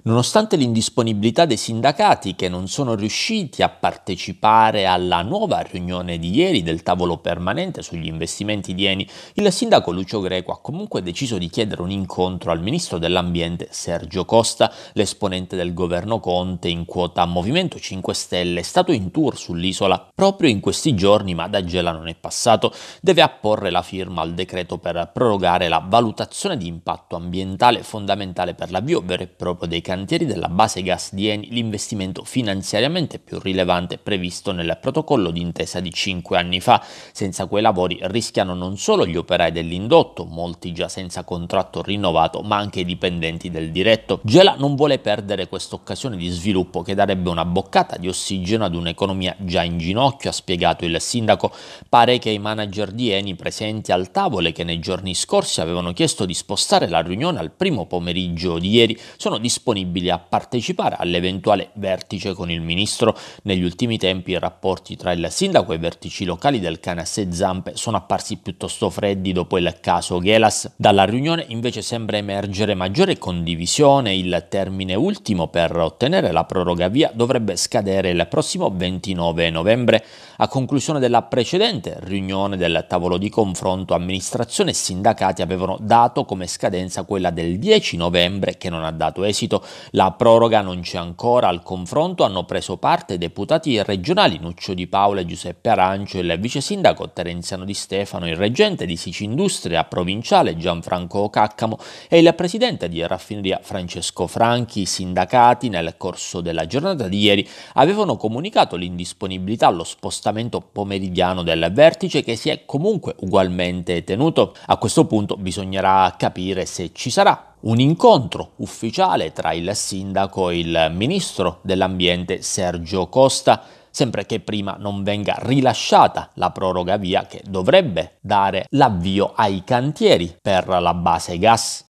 Nonostante l'indisponibilità dei sindacati che non sono riusciti a partecipare alla nuova riunione di ieri del tavolo permanente sugli investimenti di Eni, il sindaco Lucio Greco ha comunque deciso di chiedere un incontro al ministro dell'Ambiente Sergio Costa, l'esponente del governo Conte in quota Movimento 5 Stelle, è stato in tour sull'isola proprio in questi giorni, ma da Gela non è passato, deve apporre la firma al decreto per prorogare la valutazione di impatto ambientale fondamentale per l'avvio vero e proprio dei cantieri della base gas di Eni l'investimento finanziariamente più rilevante previsto nel protocollo d'intesa di 5 anni fa. Senza quei lavori rischiano non solo gli operai dell'indotto, molti già senza contratto rinnovato, ma anche i dipendenti del diretto. Gela non vuole perdere questa occasione di sviluppo che darebbe una boccata di ossigeno ad un'economia già in ginocchio, ha spiegato il sindaco. Pare che i manager di Eni presenti al tavolo e che nei giorni scorsi avevano chiesto di spostare la riunione al primo pomeriggio di ieri sono disponibili disponibili a partecipare all'eventuale vertice con il ministro. Negli ultimi tempi i rapporti tra il sindaco e i vertici locali del Canasse Zampe sono apparsi piuttosto freddi dopo il caso Gelas. Dalla riunione invece sembra emergere maggiore condivisione, il termine ultimo per ottenere la proroga via dovrebbe scadere il prossimo 29 novembre. A conclusione della precedente riunione del tavolo di confronto amministrazione e sindacati avevano dato come scadenza quella del 10 novembre che non ha dato esito. La proroga non c'è ancora, al confronto hanno preso parte i deputati regionali Nuccio Di Paolo e Giuseppe Arancio, il vice sindaco Terenziano Di Stefano, il reggente di Sici Industria provinciale Gianfranco Caccamo e il presidente di Raffineria Francesco Franchi. I sindacati nel corso della giornata di ieri avevano comunicato l'indisponibilità allo spostamento pomeridiano del vertice che si è comunque ugualmente tenuto. A questo punto bisognerà capire se ci sarà un incontro ufficiale tra il sindaco e il ministro dell'ambiente Sergio Costa, sempre che prima non venga rilasciata la proroga via che dovrebbe dare l'avvio ai cantieri per la base gas.